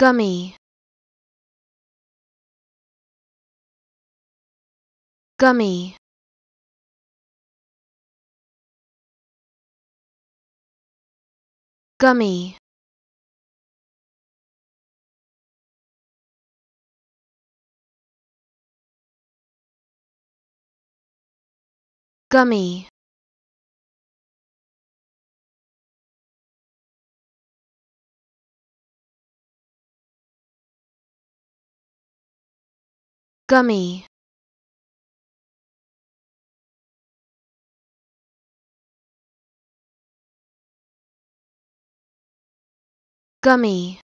gummy gummy gummy gummy gummy gummy